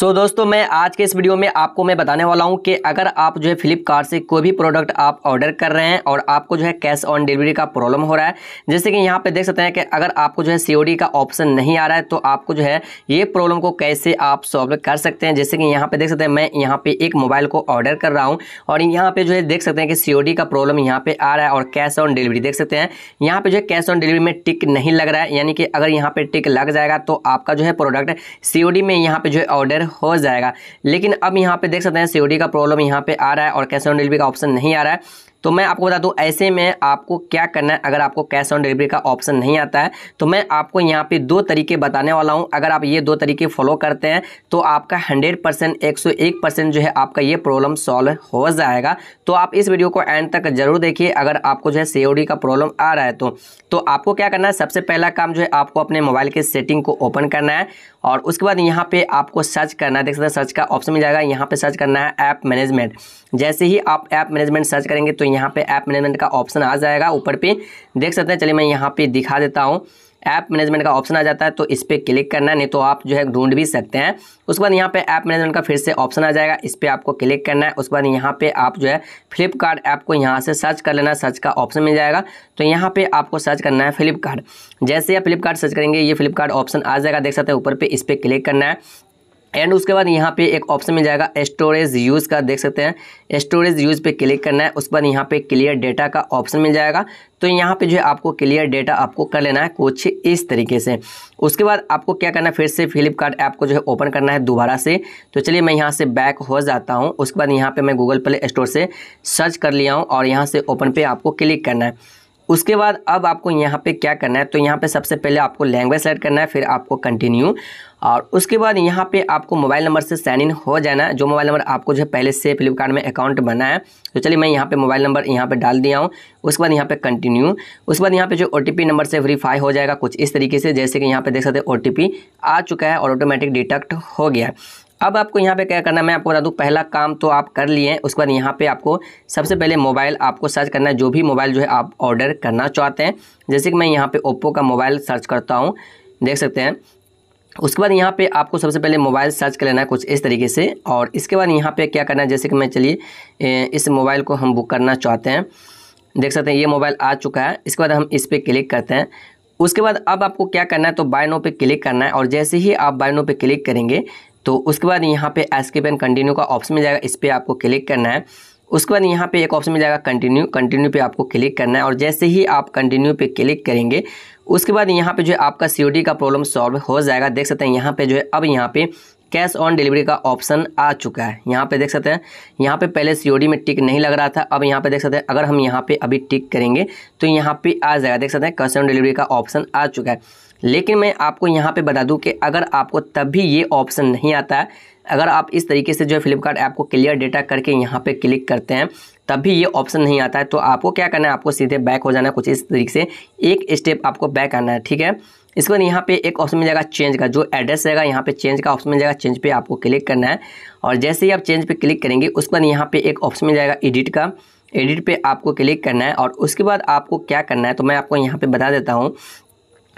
सो so, दोस्तों मैं आज के इस वीडियो में आपको मैं बताने वाला हूं कि अगर आप जो है फ्लिपकार्ट से कोई भी प्रोडक्ट आप ऑर्डर कर रहे हैं और आपको जो है कैश ऑन डिलीवरी का प्रॉब्लम हो रहा है जैसे कि यहां पे देख सकते हैं कि अगर आपको जो है सीओडी का ऑप्शन नहीं आ रहा है तो आपको जो है ये प्रॉब्लम को कैसे आप सॉल्व कर सकते हैं जैसे कि यहाँ पर देख सकते हैं मैं यहाँ पर एक मोबाइल को ऑर्डर कर रहा हूँ और यहाँ पर जो है देख सकते हैं कि सी का प्रॉब्लम यहाँ पर आ रहा है और कैश ऑन डिलीवरी देख सकते हैं यहाँ पर जो है कैश ऑन डिलीवरी में टिक नहीं लग रहा है यानी कि अगर यहाँ पर टिक लग जाएगा तो आपका जो है प्रोडक्ट सी में यहाँ पर जो है ऑर्डर हो जाएगा लेकिन अब यहाँ पे देख सकते हैं सीओडी का प्रॉब्लम यहाँ पे आ रहा है और कैश ऑन डिलीवरी का ऑप्शन नहीं आ रहा है तो मैं आपको बता दूं ऐसे में आपको क्या करना है अगर आपको कैश ऑन डिलीवरी का ऑप्शन नहीं आता है तो मैं आपको यहाँ पे दो तरीके बताने वाला हूँ अगर आप ये दो तरीके फॉलो करते हैं तो आपका हंड्रेड परसेंट एक सौ एक परसेंट जो है आपका ये प्रॉब्लम सॉल्व हो जाएगा तो आप इस वीडियो को एंड तक जरूर देखिए अगर आपको जो है सी का प्रॉब्लम आ रहा है तो, तो आपको क्या करना है सबसे पहला काम जो है आपको अपने मोबाइल के सेटिंग को ओपन करना है और उसके बाद यहाँ पे आपको सर्च करना है देख सकते हैं सर्च का ऑप्शन मिल जाएगा यहाँ पे सर्च करना है ऐप मैनेजमेंट जैसे ही आप ऐप मैनेजमेंट सर्च करेंगे तो यहाँ पे ऐप मैनेजमेंट का ऑप्शन आ जाएगा ऊपर पे देख सकते हैं चलिए मैं यहाँ पे दिखा देता हूँ ऐप मैनेजमेंट का ऑप्शन आ जाता है तो इस पर क्लिक करना है नहीं तो आप जो है ढूंढ भी सकते हैं उसके बाद यहाँ पे ऐप मैनेजमेंट का फिर से ऑप्शन आ जाएगा इस पर आपको क्लिक करना है उसके बाद यहाँ पे आप जो है फ्लिपकार्ट ऐप को यहाँ से सर्च कर लेना सर्च का ऑप्शन मिल जाएगा तो यहाँ पे आपको सर्च करना है फ्लिपकार्ट जैसे आप फ्लिपकार्ट सर्च करेंगे ये फ्लिपकार्ट ऑप्शन आ जाएगा देख सकते हैं ऊपर पर इस पर क्लिक करना है एंड उसके बाद यहाँ पे एक ऑप्शन मिल जाएगा स्टोरेज यूज़ का देख सकते हैं स्टोरेज यूज़ पे क्लिक करना है उसके बाद यहाँ पे क्लियर डेटा का ऑप्शन मिल जाएगा तो यहाँ पे जो है आपको क्लियर डेटा आपको कर लेना है कुछ इस तरीके से उसके बाद आपको क्या करना है फिर से फ्लिपकार्ट ऐप को जो है ओपन करना है दोबारा से तो चलिए मैं यहाँ से बैक हो जाता हूँ उसके बाद यहाँ पर मैं गूगल प्ले स्टोर से सर्च कर लिया हूँ और यहाँ से ओपन पे आपको क्लिक करना है उसके बाद अब आपको यहाँ पे क्या करना है तो यहाँ पे सबसे पहले आपको लैंग्वेज सेलेक्ट करना है फिर आपको कंटिन्यू और उसके बाद यहाँ पे आपको मोबाइल नंबर से साइन इन हो जाना है जो मोबाइल नंबर आपको जो है पहले से फ्लिपकार्ट में अकाउंट बना है तो चलिए मैं यहाँ पे मोबाइल नंबर यहाँ पे डाल दिया हूँ उसके बाद यहाँ पे कंटिन्यू उसके बाद यहाँ पे जो ओ नंबर से वेरीफाई हो जाएगा कुछ इस तरीके से जैसे कि यहाँ पे देख सकते हैं ओ आ चुका है और ऑटोमेटिक डिटेक्ट हो गया अब आपको यहाँ पे क्या करना है मैं आपको बता दूँ पहला काम तो आप कर लिए हैं उसके बाद यहाँ पे आपको सबसे पहले मोबाइल आपको सर्च करना है जो भी मोबाइल जो है आप ऑर्डर करना चाहते हैं जैसे कि मैं यहाँ पे ओप्पो का मोबाइल सर्च करता हूँ देख सकते हैं उसके बाद यहाँ पे आपको सबसे पहले मोबाइल सर्च कर लेना है कुछ इस तरीके से और इसके बाद यहाँ पर क्या करना है जैसे कि मैं चलिए इस मोबाइल को हम बुक करना चाहते हैं देख सकते हैं ये मोबाइल आ चुका है इसके बाद हम इस पर क्लिक करते हैं उसके बाद अब आपको क्या करना है तो बायनो पे क्लिक करना है और जैसे ही आप बायनो पे क्लिक करेंगे तो उसके बाद यहाँ पे एस्केप एंड कंटिन्यू का ऑप्शन मिल जाएगा इस पर आपको क्लिक करना है उसके बाद यहाँ पे एक ऑप्शन मिल जाएगा कंटिन्यू कंटिन्यू पे आपको क्लिक करना है और जैसे ही आप कंटिन्यू पे क्लिक करेंगे उसके बाद यहाँ पे जो है आपका सी का प्रॉब्लम सॉल्व हो जाएगा देख सकते हैं यहाँ पे जो है अब यहाँ पे कैश ऑन डिलीवरी का ऑप्शन आ चुका है यहाँ पे देख सकते हैं यहाँ पे पहले सी में टिक नहीं लग रहा था अब यहाँ पे देख सकते हैं अगर हम यहाँ पे अभी टिक करेंगे तो यहाँ पे आ जाएगा देख सकते हैं कैश ऑन डिलीवरी का ऑप्शन आ चुका है लेकिन मैं आपको यहाँ पे बता दूँ कि अगर आपको तब भी ये ऑप्शन नहीं आता है अगर आप इस तरीके से जो है फ्लिपकार्ट ऐप को क्लियर डेटा करके यहाँ पे क्लिक करते हैं तब भी ये ऑप्शन नहीं आता है तो आपको क्या करना है आपको सीधे बैक हो जाना है कुछ इस तरीके से एक स्टेप आपको बैक आना है ठीक है इसके बाद यहाँ पे एक ऑप्शन मिल जाएगा चेंज का जो एड्रेस रहेगा यहाँ पे चेंज का ऑप्शन मिल जाएगा चेंज पे आपको क्लिक करना है और जैसे ही आप चेंज पे क्लिक करेंगे उसके बाद यहाँ पे एक ऑप्शन मिल जाएगा एडिट का एडिट पे आपको क्लिक करना है और उसके बाद आपको क्या करना है तो मैं आपको यहाँ पे बता देता हूँ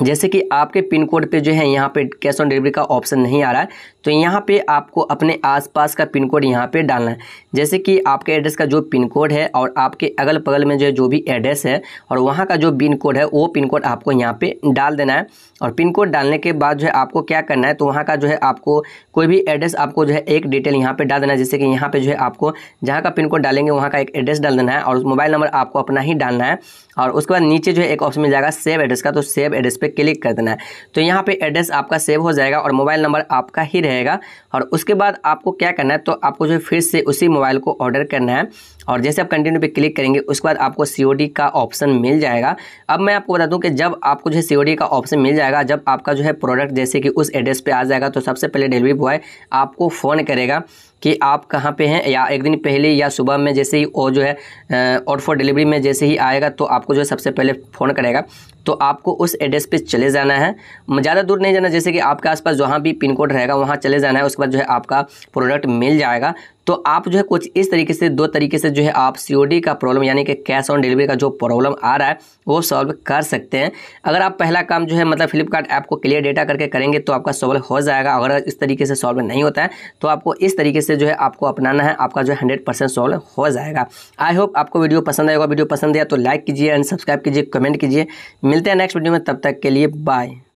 जैसे कि आपके पिन कोड पे जो है यहाँ पे कैश ऑन डिलीवरी का ऑप्शन नहीं आ रहा है तो यहाँ पे आपको अपने आसपास का पिन कोड यहाँ पे डालना है जैसे कि आपके एड्रेस का जो पिन कोड है और आपके अगल बगल में जो है जो भी एड्रेस है और वहाँ का जो पिन कोड है वो पिन कोड आपको यहाँ पे डाल देना है और पिन कोड डालने के बाद जो है आपको क्या करना है तो वहाँ का जो है आपको कोई भी एड्रेस आपको जो है एक डिटेल यहाँ पर डाल देना है जैसे कि यहाँ पर जो है आपको जहाँ का पिन कोड डालेंगे वहाँ का एक एड्रेस डाल देना है और मोबाइल नंबर आपको अपना ही डालना है और उसके बाद नीचे जो है एक ऑप्शन मिल जाएगा सेव एड्रेस का तो सेव एड्रेस पर क्लिक कर देना है तो यहाँ पे एड्रेस आपका सेव हो जाएगा और मोबाइल नंबर आपका ही रहेगा और उसके बाद आपको क्या करना है तो आपको जो फिर से उसी मोबाइल को ऑर्डर करना है और जैसे आप कंटिन्यू पे क्लिक करेंगे उसके बाद आपको सी का ऑप्शन मिल जाएगा अब मैं आपको बता दूं कि जब आपको जो है सी का ऑप्शन मिल जाएगा जब आपका जो है प्रोडक्ट जैसे कि उस एड्रेस पे आ जाएगा तो सबसे पहले डिलीवरी बॉय आपको फ़ोन करेगा कि आप कहाँ पे हैं या एक दिन पहले या सुबह में जैसे ही वो जो है और फॉर डिलीवरी में जैसे ही आएगा तो आपको जो है सबसे पहले फ़ोन करेगा तो आपको उस एड्रेस पे चले जाना है ज़्यादा दूर नहीं जाना जैसे कि आपके आसपास जहाँ भी पिन कोड रहेगा वहाँ चले जाना है उसके बाद जो है आपका प्रोडक्ट मिल जाएगा तो आप जो है कुछ इस तरीके से दो तरीके से जो है आप सी का प्रॉब्लम यानी कि कैश ऑन डिलीवरी का जो प्रॉब्लम आ रहा है वो सॉल्व कर सकते हैं अगर आप पहला काम जो है मतलब फ्लिपकार्ट ऐप को क्लियर डेटा करके करेंगे तो आपका सॉल्व हो जाएगा अगर इस तरीके से सॉल्व नहीं होता है तो आपको इस तरीके से जो है आपको अपनाना है आपका जो है हंड्रेड सॉल्व हो जाएगा आई होप आपको वीडियो पसंद आएगा वीडियो पसंद आया तो लाइक कीजिए एंड सब्सक्राइब कीजिए कमेंट कीजिए मिलते हैं नेक्स्ट वीडियो में तब तक के लिए बाय